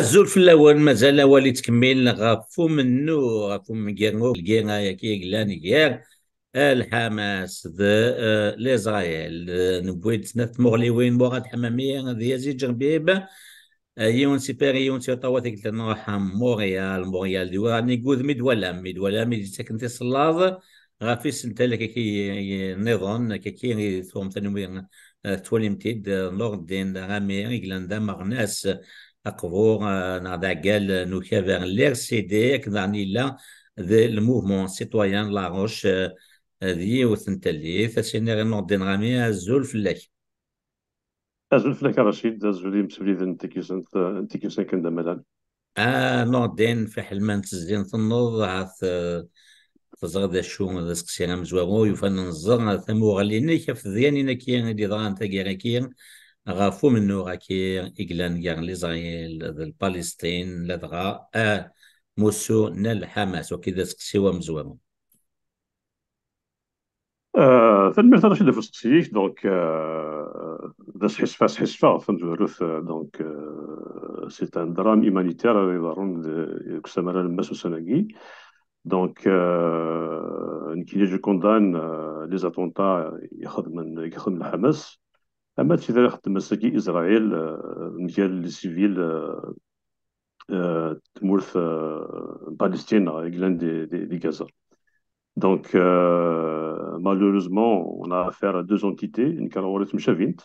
الزول في الاول مازال ولي تكمل غافو منو غافو من كيرنو كيرنا يا كيغلان كير الحماس ذا آه، ليزرايل آه، نبويت نث مغلي وين بوغاد حمامية غادي يزيد جربيب آه، يون سيبر يون سيو طوا تيك نروح موريال موريال ديوا نيكوذ ميد ولا ميد ولا ميد ساكن تيصلاض غافي سنتالا كي نظن كي ثوم تنوير توليمتيد نوردين غامي غيغلان دا مغناس آه، نادا نعم، قال نو نكافر يعني لير سي دي كذا يعني لا ذا الموفمون سيتويان لا روش ذي غير نور نوردين غامي الزول فلاك أزول آه، فلاك رشيد أزول مسولي ذن تيكيسن تيكيسن كندا دملان آه نوردين في حلمان تزين تنوض عث تزغ ذا شو ذا سقسينا مزوارو يوفان نزر ثمو غليني في ذياني نكيان اللي ضغان تاكيرا كيان غافو منو غاكي إقلان يغن لزغيل البالستين لدغا آه موسو نال حماس وكذا سقسيوا مزوام تنمرت هذا الشيء في سقسيك دونك ذا سحسفا سحسفا فهمت بروث دونك سيت ان درام ايمانيتير يضرون كسامرا الماس وسناكي دونك نكيدي جو كوندان لي زاتونتا يخدم يخدم الحماس اما تيدار خدم مساكي اسرائيل مجال سيفيل تمور في Palestine avec دي des, Gaza. Donc, euh, malheureusement, on a affaire à deux entités, une Kalawarit Mshavint.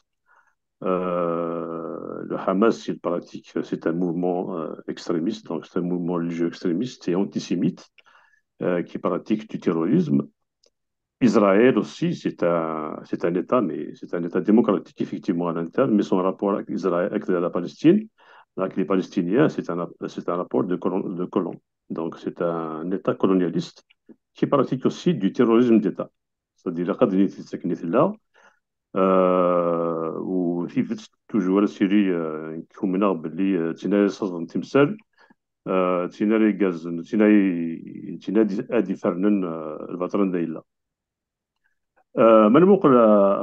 Euh, le Hamas, il pratique, c'est un mouvement euh, extrémiste, donc c'est un mouvement religieux extrémiste et antisémite euh, qui pratique du terrorisme. Israël aussi, c'est un, c'est un État, mais c'est un État démocratique, effectivement, à l'interne, mais son rapport avec Israël, avec la Palestine, avec les Palestiniens, c'est un, c'est un rapport de colon, de colon. Donc, c'est un État colonialiste qui pratique aussi du terrorisme d'État. C'est-à-dire, là, euh, وفي euh, qui est كومينا باللي تيناري صدن تمثال تيناري غاز تيناري تينادي le فرنن البطرن دايلا euh,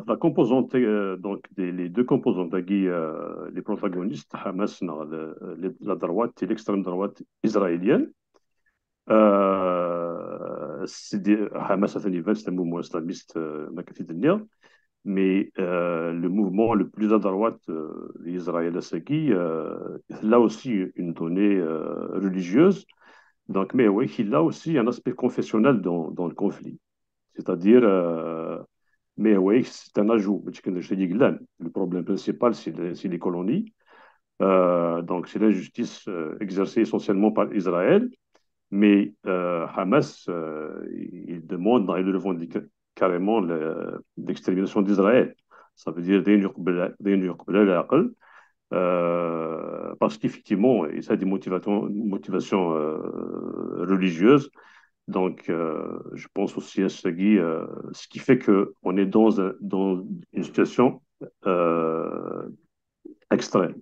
la composante, euh, donc des, les deux composantes, euh, les protagonistes, Hamas, la droite et l'extrême droite israélienne. Euh, Hamas, c'est un mouvement islamiste, euh, mais le mouvement le plus à droite, Israël, là aussi une donnée religieuse, donc, mais oui, il a aussi un aspect confessionnel dans, dans le conflit. C'est-à-dire, mais oui, c'est un ajout. Le problème principal, c'est les, colonies. Euh, donc, c'est l'injustice euh, exercée essentiellement par Israël. Mais euh, Hamas, il demande, il revendique carrément l'extermination d'Israël. Ça veut dire parce qu'effectivement, ça a des motivations, motivations religieuses. Donc, euh, je pense aussi à ce qui, euh, ce qui fait qu'on est dans, une situation euh, extrême.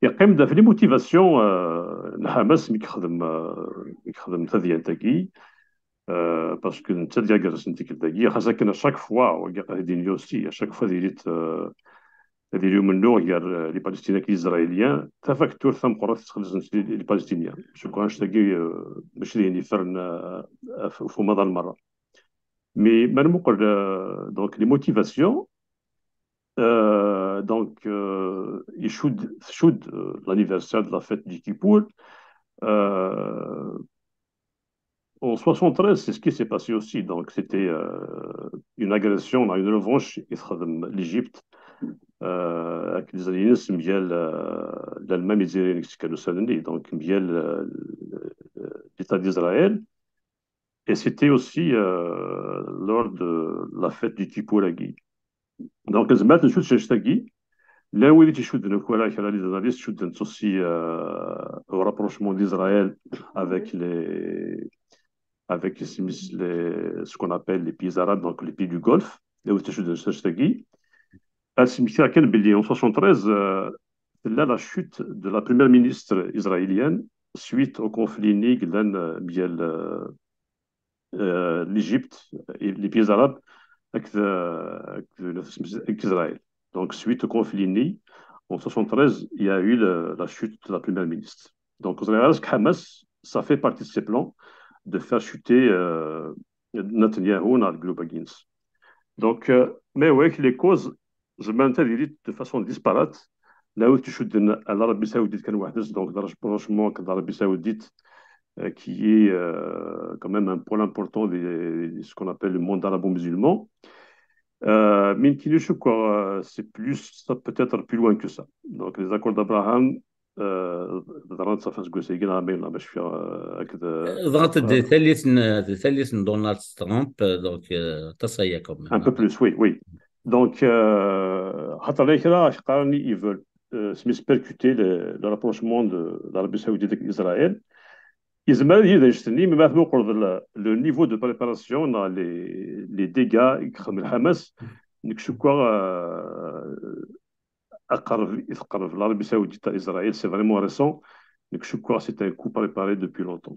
Il y a quand même des motivations. Hamas, parce que à chaque fois, à chaque fois, les les Palestiniens et les Israéliens, ça fait tourner les choses dans les palestiniens. Je crois que c'est ce que Michel Aoun fait dans le Maroc. Mais malheureusement, donc les motivations, donc il l'anniversaire de la fête du d'Yekipour euh، en 1973, c'est ce qui s'est passé aussi. c'était euh, une agression dans une revanche contre l'Égypte. كنت يونس مجال الالمان ديال le سالوني donc مجال ليتا euh, euh, d'Israël Et c'était aussi euh, lors de la fête du Guy Donc, ce matin, je suis Shtagi. Là où il était choudé, nous voilà, les analystes choudent aussi euh, au rapprochement d'Israël avec les avec les, ce qu'on appelle les pays arabes, donc les pays du Golfe. Là où était choudé Shtagi à ah, en 1973, euh, là, la chute de la première ministre israélienne suite au conflit niglan bien euh, euh, l'Égypte et les pays arabes avec Israël. Donc, suite au conflit ni en 1973, il y a eu la chute de la première ministre. Donc, Hamas, ça fait partie de ses plans de faire chuter Netanyahu dans le Donc, mais oui, les causes, je maintiens dit de façon disparate. La route du sud à l'Arabie Saoudite, car une donc dans le branchement que l'Arabie Saoudite euh, qui est euh, quand même un point important de ce qu'on appelle le monde arabo musulman. Euh, mais qui chose quoi, c'est plus ça peut-être plus loin que ça. Donc les accords d'Abraham dans la surface que c'est égal à mais on a bien sûr avec le. Donc des détails des détails Donald Trump. Donc ça y est quand même. Un peu hein. plus oui oui. Donc, ils veulent se percuter le rapprochement de l'Arabie Saoudite avec Israël. mais Le niveau de préparation dans les, les dégâts que le Hamas, l'Arabie Saoudite à Israël, c'est vraiment récent. C'est un coup préparé depuis longtemps.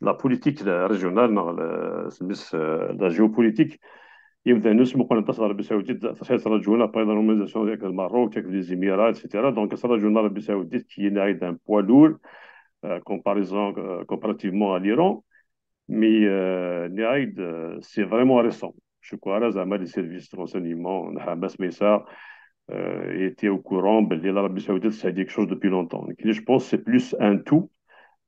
la politique régionale, euh, la, géopolitique. Il y a nous sommes connectés à l'Arabie Saoudite, c'est la région après la normalisation avec le Maroc, avec les Émirats, etc. Donc c'est la de l'Arabie Saoudite qui est un d'un poids lourd euh, euh, comparativement à l'Iran. Mais c'est vraiment récent. Je crois que les services de renseignement, le Hamas Messar, était au courant, ben, l'Arabie Saoudite, ça a dit quelque chose depuis longtemps. Je pense que c'est plus un tout.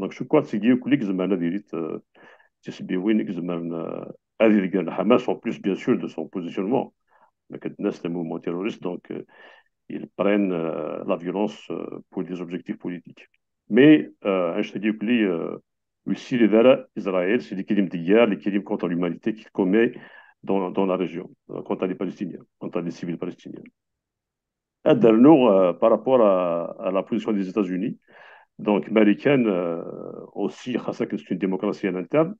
Donc, je crois que c'est دونك شكون سيكي كليك زعما فيريت تسبي وينك le le Hamas, en plus, bien sûr, de son positionnement. mais ما c'est un mouvement terroriste, donc euh, ils prennent euh, la violence euh, pour des objectifs politiques. Mais hein, je te dis que aussi les vers Israël, c'est l'équilibre de guerre, l'équilibre contre l'humanité qu'il commet dans, dans, la région, contre les Palestiniens, contre les civils palestiniens. Dernier dernier, par rapport à, la position des États-Unis, donc, les euh, aussi, c'est une démocratie à l'interne,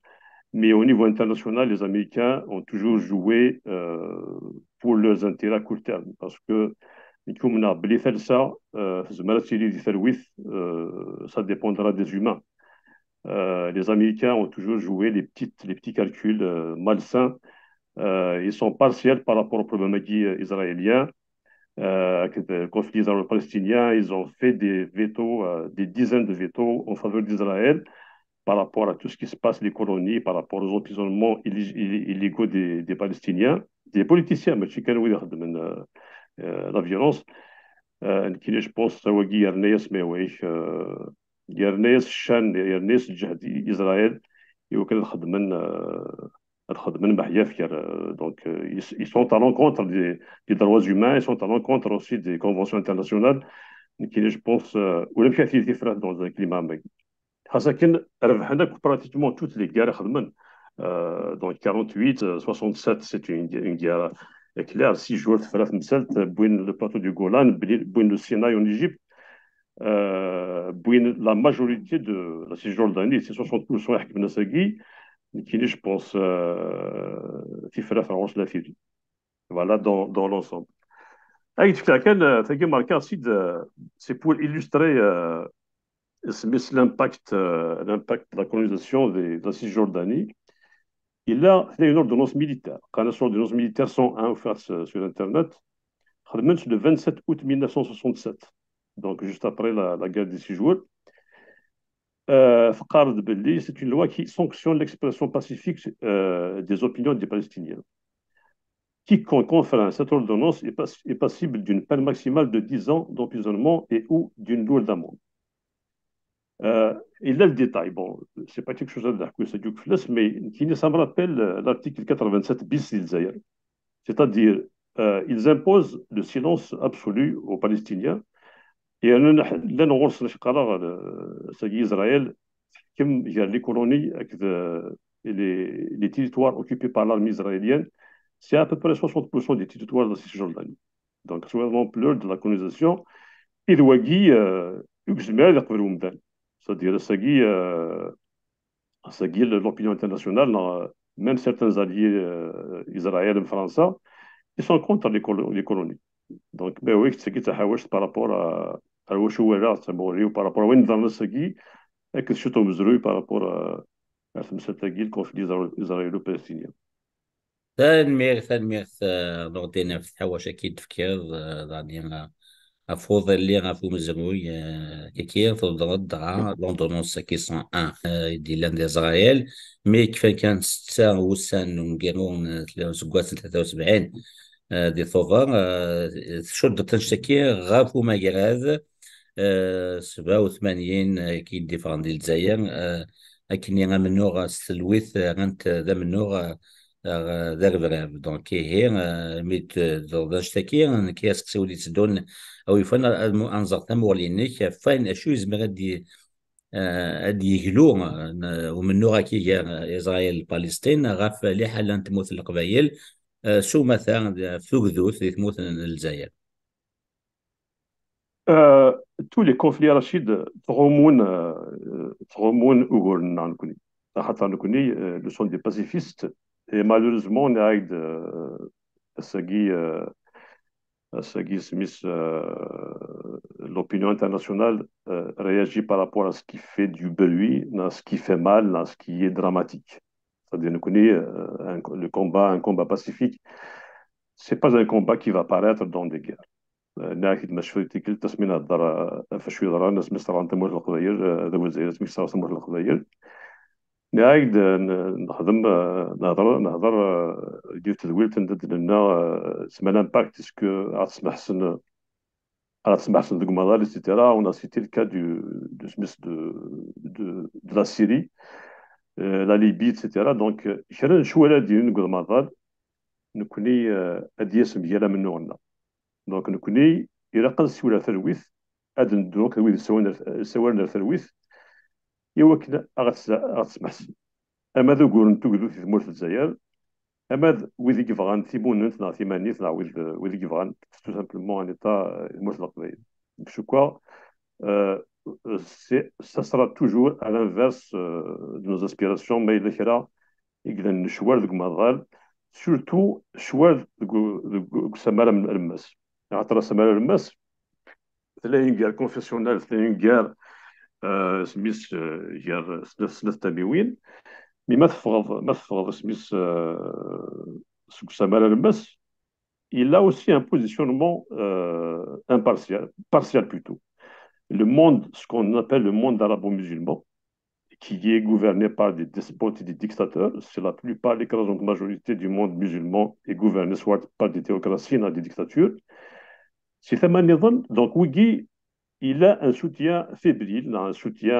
mais au niveau international, les Américains ont toujours joué euh, pour leurs intérêts à court terme, parce que euh, euh, ça dépendra des humains. les Américains ont toujours joué les, petites, les petits calculs malsains. ils sont partiels par rapport au problème israélien euh, conflit israélo-palestinien, ils ont fait des veto, euh, des dizaines de veto en faveur d'Israël par rapport à tout ce qui se passe, les colonies, par rapport aux emprisonnements illégaux des, Palestiniens, des politiciens, mais euh, euh, la violence. je pense que Israël euh, donc, euh, ils sont à l'encontre des, des, droits humains, ils sont à l'encontre aussi des conventions internationales, qui, je pense, euh, ou l'objectif dans un climat. pratiquement toutes les guerres, donc 48, 67, c'est une, une guerre claire, six jours, le plateau du Golan, le Sinaï en Égypte, la majorité de la Cisjordanie, c'est 60% mais qui je pense référence France la fille voilà dans dans l'ensemble ah, euh, euh, c'est pour que marqué c'est illustrer euh, l'impact l'impact de la colonisation de la Cisjordanie il a fait une ordonnance militaire quand militaires militaire 101 face sur internet le 27 août 1967 donc juste après la, la guerre des six euh, c'est une loi qui sanctionne l'expression pacifique euh, des opinions des Palestiniens. Quiconque confère cette ordonnance est, passible d'une peine maximale de 10 ans d'emprisonnement et ou d'une lourde amende. Euh, et là, le détail, bon, c'est pas quelque chose à dire que c'est mais qui ne me rappelle euh, l'article 87 bis C'est-à-dire, ils imposent le silence absolu aux Palestiniens et لان غرس الفقراء sur l'Israël, c'est que les colonies et les territoires occupés par l'armée israélienne, c'est à peu près 60% des territoires de la Cisjordanie. Donc, sur vraiment l'ampleur de la colonisation. Et de Wagi, Ugzmer, la Kveroumdan. C'est-à-dire, que euh, l'opinion internationale, même certains alliés euh, israéliens et français, ils sont contre les, colonies. Donc, ben oui, c'est qui par rapport à, Rochewella, bon, par rapport à وين et que surtout Mzrou par rapport à Msatagi, le conflit israélo-palestinien. تنمير تنمير نوردينا في الحواش اكيد تفكير غادي افوض اللي غافو مزروي آه، كثير تضرد على لوندونونس كي سون ان آه، لان ديزرايل مي كيفاش كان ستة وسان نقيرون سكوات 73 دي ثوفر شد تنشتكي غافو ما هذا سبعة وثمانين آه، كيدي فاندي الجزائر آه، من نوغ سلويث آه، غنت ذا من نوغ ذا غبراب دونك كي هي ميت داشتاكي كي اسقسي ولي تدون او يفن انزر انظر تمورلينك فاين اشو يزمر غادي غادي ومن نوغ كي هي اسرائيل فلسطين غاف لحالا تموت القبائل سو مثلا فوق ذوث تموت الجزائر Euh, tous les conflits arachides euh, euh, le sont des pacifistes et malheureusement on a l'opinion internationale réagit par rapport à ce qui fait du bruit à ce qui fait mal à ce qui est dramatique c'est-à-dire le combat un combat pacifique c'est pas un combat qui va paraître dans des guerres ناهيد مشروع تيكل تسمينا الدار فشوي درا ناس مصر عن تمور القضاير ذا وزير مصر تمور القضاير ناهيد نخدم نهضر نهضر دير تدويل تندد لنا سمانا باكت اسكو غاتسمح سن تسمح سن دوك مدار ايتترا ونا سيتي الكا دو دو سميس دو دو دو لا سيري لا ليبي ايتترا دونك كرا شوالا ديون نقول مدار نكوني ادياس مجالا من نوعنا دونك نكوني الى قد سولا ثلويث ادن دونك ويد سوان ثلويث يا وكنا اغتسمح اما ذو قرن تقدو في ثمور في الزيار اما ذو ويد كيفغان ثيمون نتنا ثيمان نتنا ويد ويد كيفغان تو سامبلمون ان ايتا ثمور في القبيل بشكوى سا سرا توجور على انفيرس دو نوز اسبيراسيون ما الى كرا يقدا نشوار ذوك مازال سورتو شوار ذوك سمارة من المس Il y guerre une c'est une guerre tlaħin c'est une guerre Smith, tabiwin, Smith il a aussi un positionnement euh, impartial, partial plutôt. Le monde, ce qu'on appelle le monde arabo-musulman, qui est gouverné par des despotes et des dictateurs, c'est la plupart, l'écrasante majorité du monde musulman est gouvernée soit par des théocraties, des dictatures, si Thaman donc Wiggy, il a un soutien fébrile, un soutien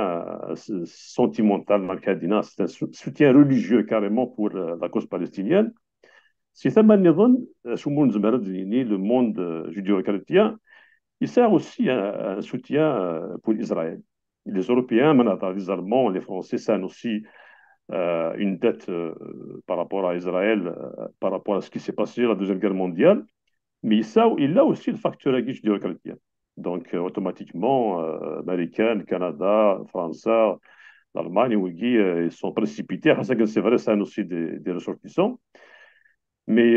euh, sentimental dans le c'est un soutien religieux carrément pour euh, la cause palestinienne. Si Thaman euh, le monde judéo-chrétien, il sert aussi un soutien pour Israël. Les Européens, les Allemands, les Français sonnent aussi une dette par rapport à Israël, par rapport à ce qui s'est passé à la Deuxième Guerre mondiale. Mais ça, il a aussi une facture à guiche bureaucratique. Donc, euh, automatiquement, euh, Américains, Canada, France, l'Allemagne, euh, ils sont précipités. C'est vrai, ça aussi des, des ressortissants. Mais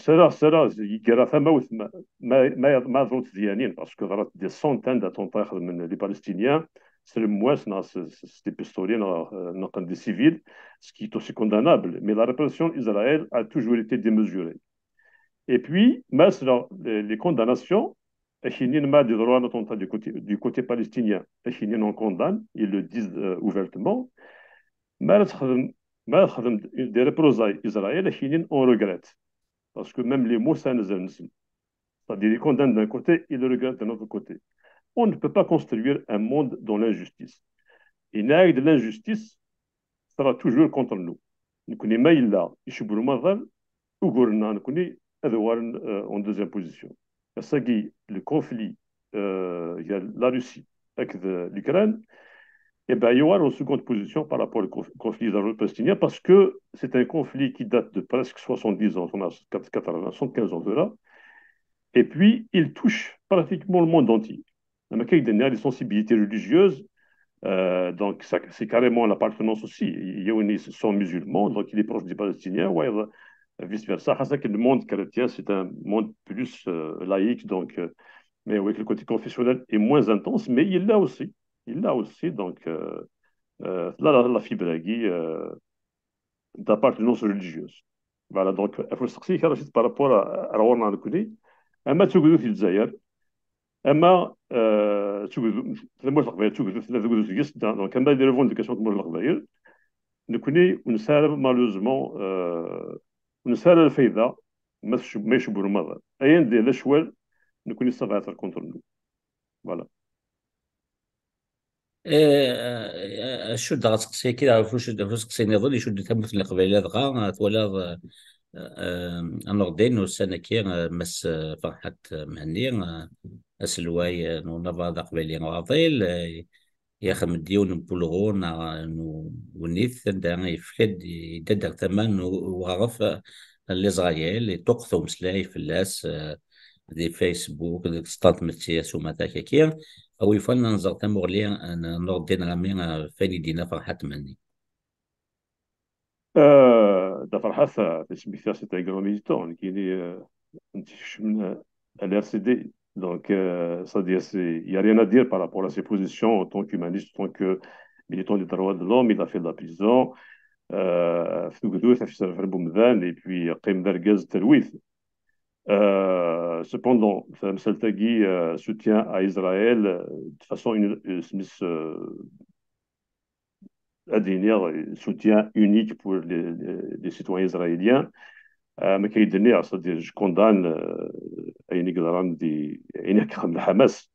سرا سرا c'est ثما Il y ما des centaines d'attentats des دي moins dans cette pistolets, dans euh, des civils, ce qui est aussi condamnable. Mais la répression israélienne a toujours été démesurée. Et puis, les condamnations, les du droit d'attentat du côté, du côté palestinien, en condamne, ils le disent euh, ouvertement. Les Des représailles israéliennes, en regrette. Parce que même les mots, ça C'est-à-dire, ils condamnent d'un côté, ils le regrettent d'un autre côté on ne peut pas construire un monde dans l'injustice. Et de l'injustice sera toujours contre nous. Nous connaissons Maïla, Ishiburu Maval, ou nous connaissons euh, en deuxième position. Ça le conflit, euh, il y la Russie avec l'Ukraine, et bien il en seconde position par rapport au conflit israélo-palestinien parce que c'est un conflit qui date de presque 70 ans, 80, 75 ans de là, et puis il touche pratiquement le monde entier. Il y a des sensibilités religieuses, euh, donc c'est carrément l'appartenance aussi. Yéounis sont musulmans, donc il est proche des Palestiniens, ouais, euh, vice-versa. Le monde chrétien, c'est un monde plus euh, laïque, donc, mais avec le côté confessionnel est moins intense, mais il l'a aussi. Il l'a aussi, donc, là, la, la fibre d'appartenance religieuse. Voilà, donc, il faut se par rapport à Rouen Al-Kouni. Un match de Zaire, اما توجد في الموج القبائل توجد ثلاثه وذو تقيس دونك اما دي ريفونديكاسيون القبائل نكوني ونسالب مالوزمون ونسال الفايده ما يشبه المرض ايا ندير الاشوال نكوني صبعات الكونترول فوالا الشد غتسقسي كي فاش تسقسي نظن يشد تمثل القبائل هذا ولا انوردين مس فرحات مهنيه اسلواي نو نفاد قبيلي غاطيل يخم الديون بولغون نو ونيث دا يفكد يددر تمان وغرف الإسرائيل تقثو مسلاي في الناس دي فيسبوك دي ستات متسياس وما او يفن نزر تمور ان نور دين رامي فاني دينا فرحات مني أه، دا فرحات في سبيسياس تاع غرو ميزتون كي أه، لي انت شمن الار سي دي Donc, euh, cest il n'y a rien à dire par rapport à ses positions en tant qu'humaniste, en tant que militant des droits de l'homme. Il a fait de la prison. Euh, ben, et puis, euh, cependant, M. Saltaghi soutient à Israël de façon une, à soutien unique pour les citoyens israéliens. Euh, mais qu'il je condamne une euh, ignorance de, Hamas,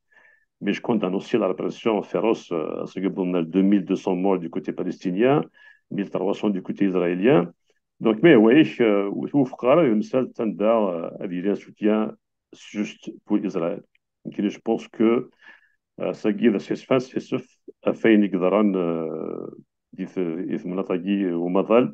mais je condamne aussi la répression féroce euh, à ce que vous 2200 morts du côté palestinien, 1300 du côté israélien. Donc mais vous voyez, vous ferez une mise à à dire un soutien juste pour Israël. Donc je pense que ça guide ces c'est ces chefs à faire une ignorance, disent et ce n'est pas dit au mal.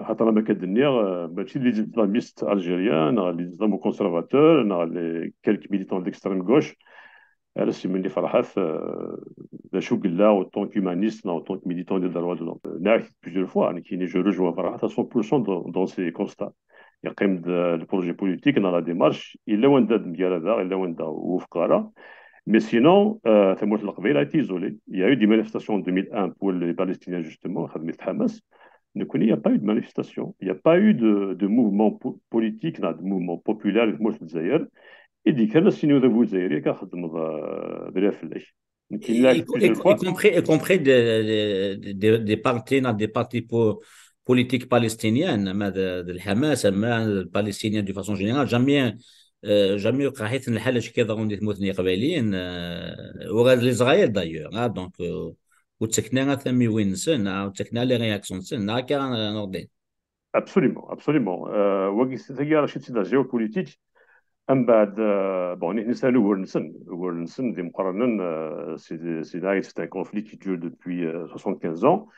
خاطر ما كدنيا ماشي لي زيسلاميست الجيريان لي كونسرفاتور كونسيرفاتور لي كيلك ميليتون ديكستريم غوش سيمون مني فرحات ذا شو قلا او طون كومانيست او طون ميليتون دي دروا دو نعرف بليزيور فوا انا كيني جو رجوا فرحات 100% دون سي كونستا يقيم البروجي بوليتيك لا ديمارش الا داد ديال هذا الا وندا وفقاره Mais sinon, euh, il y a eu دي مانيفستاسيون en 2001 لي بالستينيان جوستمون خدمه حماس ne connaît, il n'y a pas eu de manifestation, il n'y a pas eu de, de mouvement po politique, de mouvement populaire, moi je disais, et dit qu'elle a signé de vous dire qu'il y a y compris des, des, des partis, des partis politiques palestiniennes, le Hamas, les Palestiniens de façon générale, jamais jamais قاحت نحل كذا غندي ثمثني قبالين وغاد الاسرائيل d'ailleurs, hein. donc... Euh, ou t'sais que t'as mis Winson, hein, ou que t'as les réactions ça, n'a qu'à en ordre. Absolument, absolument. Voici euh, ce qui est la chute de géopolitique. En bas, euh, bon, il s'agit de Winson. Winson, c'est euh, c'est c'est là, un conflit qui dure depuis 75 ans.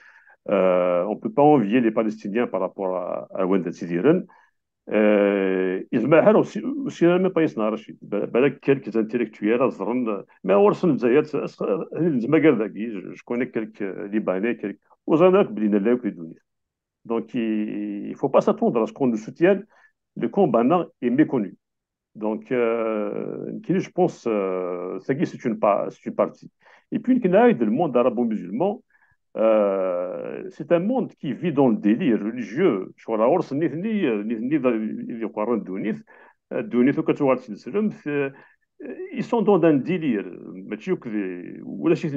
On peut pas envier les Palestiniens par rapport à Winston Sidiren. Euh, euh, ils m'ont aussi au cinéma pas ils n'arrachent pas quelques intellectuels à zran mais au sein de Zaire ils me gardent qui je connais quelques Libanais quelques aux Anak Bidine donc il, faut pas s'attendre à ce qu'on nous soutienne le combat non, est méconnu donc euh, je pense euh, c'est une, une partie et puis il y a le monde arabo-musulman سي ان موند كي في دون ديلير ريليجيو شغل غرس نيثني نيثني اللي قارن دونيث دونيث وكتوغال تنسلم اي سون دون دان ديلير ماشي وكذي ولا شي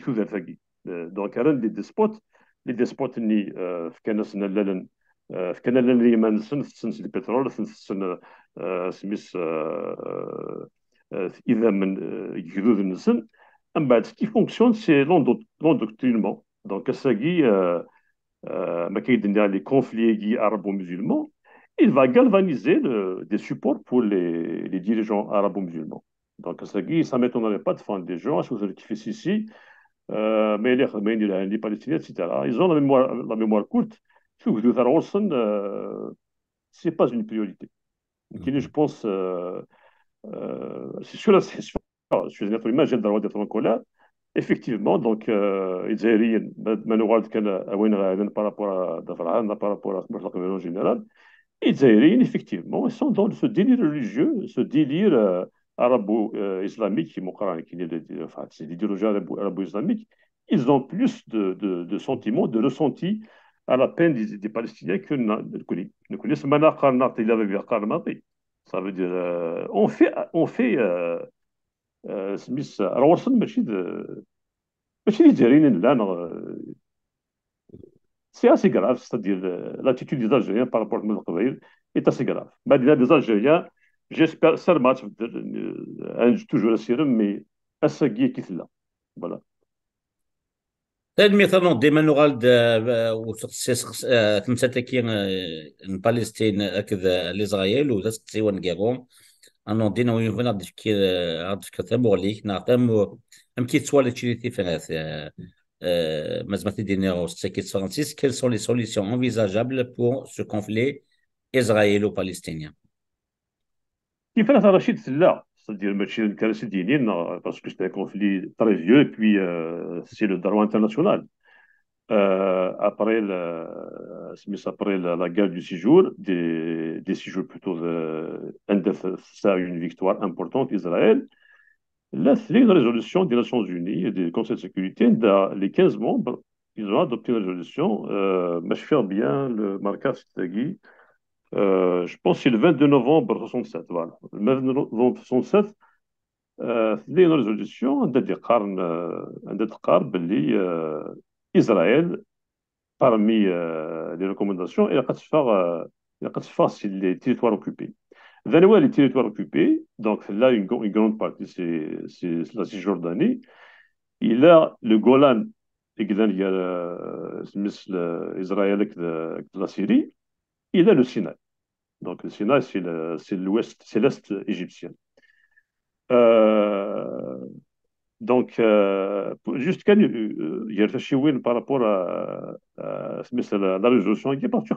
ثوذر ثاكي دونك راه دي ديسبوت لي ديسبوت ني فكان سنا لالن فكان لالن اللي ما نسن تسنس البترول تسن سميس اذا من جذوذ نسن من بعد كي فونكسيون سي لوندوكترينمون Donc, Kassagi, euh, euh, les conflits arabo-musulmans, il va galvaniser des supports pour les, dirigeants arabo-musulmans. Donc, Kassagi, ça ne m'étonnerait pas de fond des gens, ce que je fais ici, euh, mais les a les Palestiniens, etc., ils ont la mémoire, la mémoire courte. Ce que je ce n'est pas une priorité. Mm-hmm. je pense, euh, euh c'est sur c'est sûr, je suis un être humain, j'ai le droit d'être en colère, Effectivement, donc, Algériens, euh, Manoual euh, par rapport à Dafran, par rapport à la communauté générale, Algériens, effectivement, sont dans ce délire religieux, ce délire euh, arabo-islamique, qui enfin, c'est l'idéologie arabo-islamique, ils ont plus de, de, de sentiments, de ressentis à la peine des, des Palestiniens que ne connaissent Manaqarnat, il avait vu Ça veut dire, on fait, on fait سميس روسن ماشي ماشي نيجيريين لا سي اسي كراف ستادير لاتيتود ديال زالجيريان بارابور من القبائل اي تاسي كراف بعد ديال زالجيريان جيسبر سير ماتش انج توجور سيرم مي اساكي كي لا فوالا تلميذ ثانو ديما نغالد وتخصيص تمسا تاكي فلسطين هكذا لازرائيل وتسقسي ونكاكم En Andine, on est venu à discuter, à discuter de manière, même qui soit le Chili français, mais ce n'est d'innover sur ces questions. Quelles sont les solutions envisageables pour ce conflit israélo-palestinien? Il faut savoir que c'est là. C'est-à-dire, mais c'est difficile, non? Parce que c'est un conflit très vieux, et puis c'est le droit international. Euh, après, le, euh, après la, la, guerre du six jours, des, des six jours plutôt, ça euh, a une victoire importante, Israël. Là, c'est une résolution des Nations Unies et du Conseil de sécurité. Les 15 membres, ils ont adopté une résolution. Euh, mais je fais bien le marquage Sitagi. Euh, je pense que c'est le 22 novembre 1967. Voilà. Le 22 novembre 1967, c'est une résolution. y a dit Israël, parmi euh, les recommandations, il y a les territoires occupés. Dans les territoires occupés, donc là, une, grande partie, c'est la Cisjordanie. Il a le Golan, il y a Israël et la Syrie. Il a le Sinaï. Donc le Sinaï, c'est l'ouest, c'est l'est égyptien. Euh, donc, euh, juste quand il y a le par rapport à, la, résolution, il est parti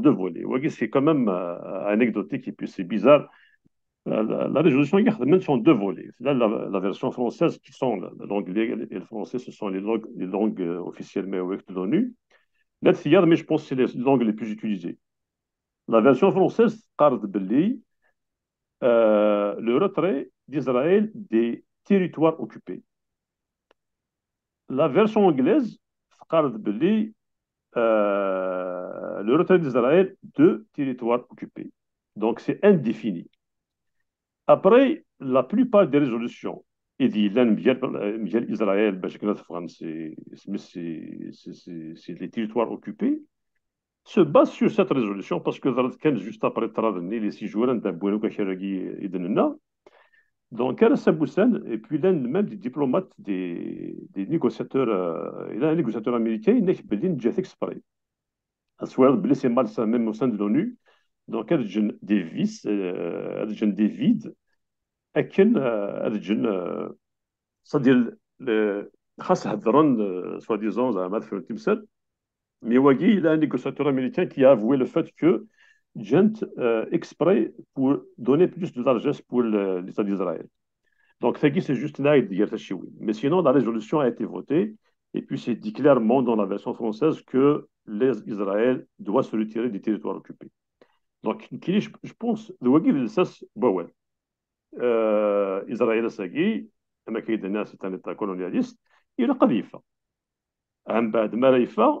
deux volets. c'est quand même euh, anecdotique et puis c'est bizarre. La, résolution, il y a deux volets. la, version française qui sont la l'anglais et le français, ce sont les langues, les langues euh, officielles, mais l'ONU. mais je pense que c'est les langues les plus utilisées. La version française, le retrait d'Israël des territoire occupé. La version anglaise euh, le retrait d'Israël de territoire occupé. Donc c'est indéfini. Après, la plupart des résolutions, et dit Israël, ben, c'est les territoires occupés, se base sur cette résolution parce que juste après les six jours, donc, Karasem Hussein, et puis l'un même des diplomates, des, des négociateurs, euh, il a un négociateur américain, Nech Bedin Jethix Paré. Un soir, blessé mal, même au sein de l'ONU. Donc, Adjun Davis, euh, Adjun David, Aken, euh, Adjun, euh, c'est-à-dire, le Khas Hadron, soi-disant, Zahamad Ferrand Timsel, mais il a un négociateur américain qui a avoué le fait que gente euh, exprès pour donner plus de largesse pour l'État d'Israël. Donc, c'est juste une aide Mais sinon, la résolution a été votée, et puis c'est dit clairement dans la version française que l'Israël doit se retirer des territoires occupés. Donc, je pense, le c'est Bawel. Euh, Israël, c'est un État colonialiste, il est Khalifa. Un bad faire.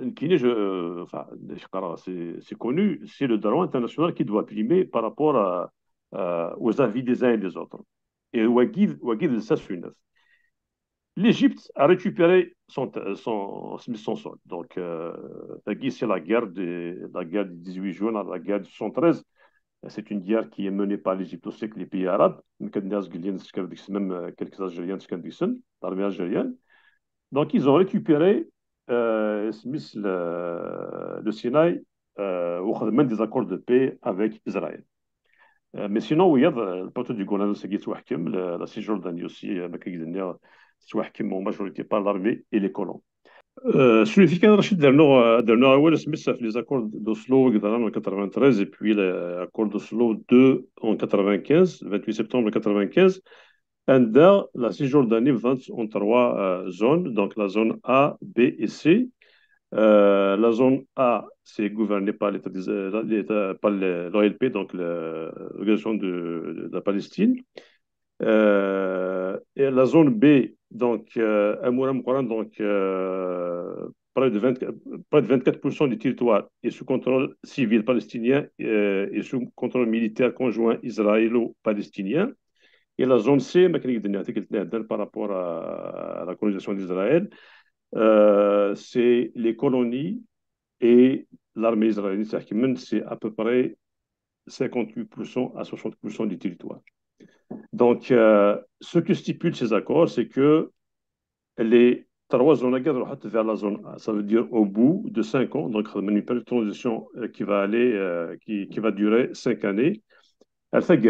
enfin, c'est connu, c'est le droit international qui doit primer par rapport aux avis des uns et des autres. Et L'Égypte a récupéré son, son, sol. Donc, euh, c'est la guerre, de, la guerre du 18 juin à la guerre du 113. C'est une guerre qui est menée par l'Égypte aussi que les pays arabes, même euh, quelques Algériens, l'armée algérienne. Donc, ils ont récupéré euh, le, Sinaï euh, ou même des accords de paix avec Israël. Euh, mais sinon, le partout du Golan, c'est Guy Souachim, la Cisjordanie aussi, euh, avec qui en majorité par l'armée et les colons. Sur le de Rachid Smith a fait les accords d'Oslo en 1993 et puis l'accord d'Oslo 2 en 1995, 28 septembre 1995 la Cisjordanie 23 en trois euh, zones, donc la zone A, B et C. Euh, la zone A, c'est gouverné par l'État, euh, l'OLP, donc l'organisation de, la Palestine. et la zone B, donc donc près de, près de 24% du territoire est sous contrôle civil palestinien et sous contrôle militaire conjoint israélo-palestinien. الى la ما كان يقدر par rapport à la كولونيزاسيون et سي لي كولوني et l'armée israélienne c'est à peu près 58% à 60% du territoire. Donc, euh, ce que stipulent ces accords, c'est que les trois zones de vers la zone A. Ça veut dire au bout de cinq ans, donc une période de transition euh, qui va, aller, euh, qui, qui, va durer 5 années, elle fait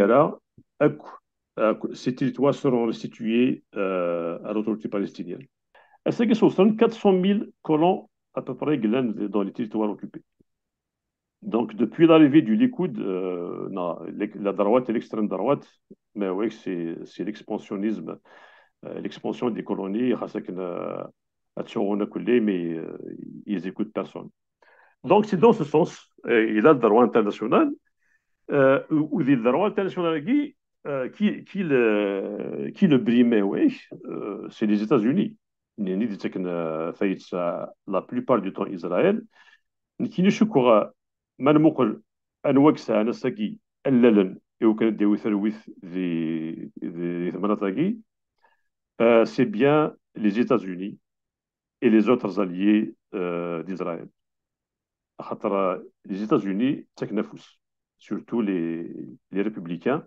euh, ces territoires seront restitués euh, à l'autorité palestinienne. À ce qui 400 000 colons à peu près dans les territoires occupés. Donc, depuis l'arrivée du Likoud, euh, non, la droite et l'extrême droite, mais oui, c'est l'expansionnisme, l'expansion des colonies, mais ils n'écoutent personne. Donc, c'est dans ce sens, il a le droit international, ou le droit international qui euh, qui, le, qui brimait, oui, euh, c'est les États-Unis. La plupart du temps, Israël. Qui ne euh, c'est bien les États-Unis et les autres alliés d'Israël. Les États-Unis, surtout les, les républicains,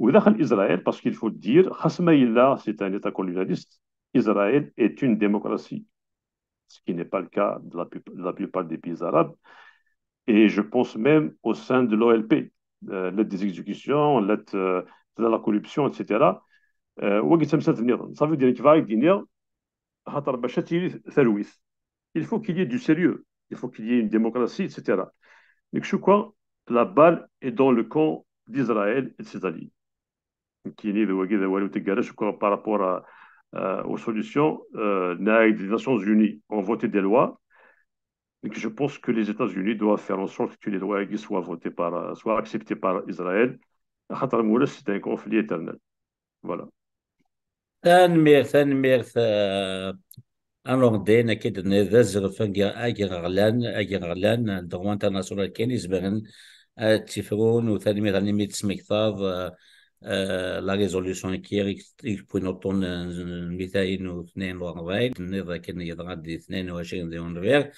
Ou اسرائيل Israël, parce qu'il faut dire, الا c'est un état colonialiste, Israël est une démocratie ce qui n'est pas le cas de la, plupart des pays arabes et je pense même au sein de l'OLP euh, l'aide des exécutions l'aide euh, de la corruption etc euh, ça veut dire qu'il il faut qu'il y ait du sérieux, il faut qu'il y ait une démocratie, etc. Mais je crois que la balle est dans le camp d'Israël et de ses alliés par rapport aux solutions euh, des Nations Unies ont voté des lois. Et je pense que les États-Unis doivent faire en sorte que les lois soient votées par, soient acceptées par Israël. C'est un conflit éternel. Voilà. E, لا ريزوليسيون كي يكون طون ميتين واثنين واربعين نيضا كان يضغط 22 اثنين وعشرين دي ونفير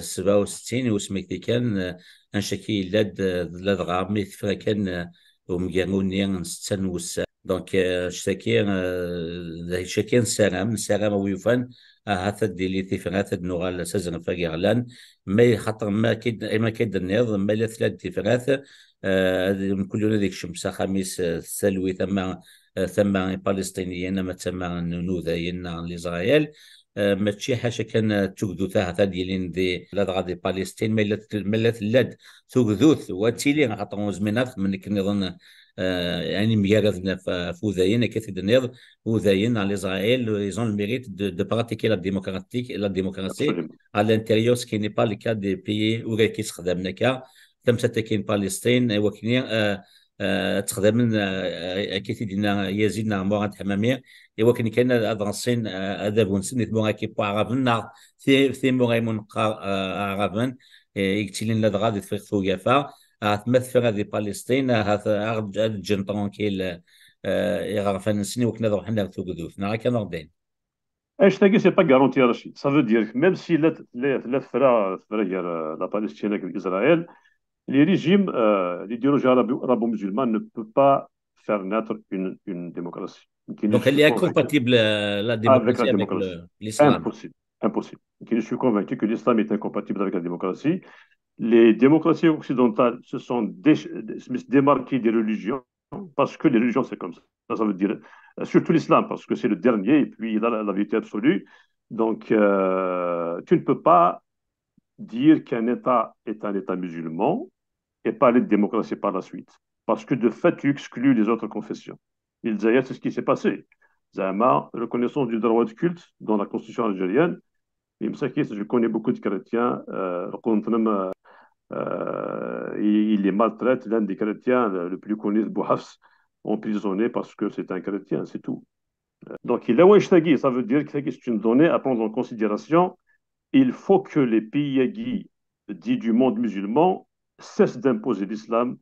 سبعة وستين وسميك دي كان انشكي لاد لاد غامي فكان ومقارنوني ستة وسا دونك شتاكي شتاكي سلام سلام ويوفان هذا ديلي تيفان هاتا نوغال سازن فاكي غلان مي خاطر ما كيد ما كيد النيض ما لا ثلاث تيفانات كل يوم هذيك الشمس خميس سلوي ثم ثم فلسطينيين آه، ما ثم نوذاين لإسرائيل ماشي حاجه كان تكذوثها ثاني لين دي لاد غادي فلسطين ما ملات لاد تكذوث وتيلي خاطر زمينات منك نظن آه، يعني ميارثنا فوذاين كثير نيض وذاين على اسرائيل ايزون الميريت دو براتيكي لا ديموكراتيك لا ديموكراسي على الانتيريور سكي ني با لي كا دي بيي وغير كيستخدمنا كا تمتتكين بالستين آه، آه، آه، وكني تقدم كيتي دينا يزيدنا مورات حمامية وكني كان أدرسين أدبون سنة مورا كيبو عربنا نار في مورا منقى عربنا يكتلين لدغا دي يفا ثوقافة تمثل هذه بالستين أرد الجن كيل يغرفن سني وكنا نروح حنا دوف نارا كان أردين اش تاكي سي با غارونتي راشي سافو دير ميم سي لا فرا تفرا تفرا لا باليستين كد اسرائيل les régimes, euh, l'idéologie arabo-musulmane ne peut pas faire naître une, une démocratie. Donc elle est incompatible, euh, la démocratie avec, l'islam. Impossible. impossible. Je suis convaincu que l'islam est incompatible avec la démocratie. Les démocraties occidentales se sont démarquées des religions parce que les religions, c'est comme ça. ça. veut dire euh, surtout l'islam, parce que c'est le dernier et puis il a la, vérité absolue. Donc, tu ne peux pas dire qu'un État est un État musulman et parler de démocratie par la suite. Parce que de fait, tu exclus les autres confessions. Il disait, c'est ce qui s'est passé. Zahama, reconnaissance du droit de culte dans la constitution algérienne. que je connais beaucoup de chrétiens, euh, euh, euh il les maltraite, l'un des chrétiens le plus connu, Bouhafs, emprisonné parce que c'est un chrétien, c'est tout. Euh, donc, il a ça veut dire que c'est une donnée à prendre en considération. Il faut que les pays dit du monde musulman cessent d'imposer l'islam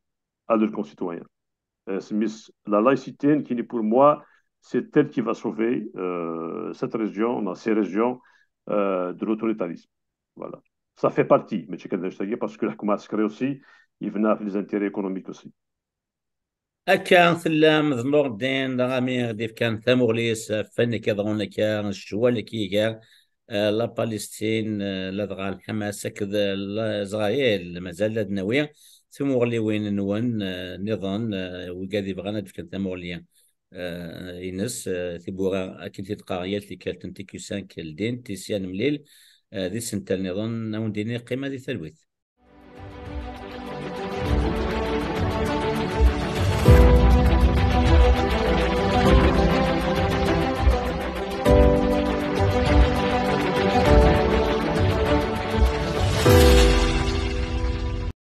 à leurs concitoyens. Euh, la laïcité, qui est pour moi, c'est elle qui va sauver euh, cette région, dans ces régions euh, de l'autoritarisme. Voilà. Ça fait partie, mais parce que la Koumaskari aussi, il venait les intérêts économiques aussi. هكا سلام ذنور الدين رامي غادي كان ثامورليس فن كيضرون كان الشوا اللي كيكان آه، لا باليستين آه، لا دغال حماس كذا لا إسرائيل مازال لا دناوية وين نون آه، نظام بغانا يبغانا تفكر تمغليا ينس تبوغا كنت تقاريات اللي كانت تنتي كالدين الدين تيسيان مليل ذي سنتال نظام نون ديني قيمة ذي ثلوث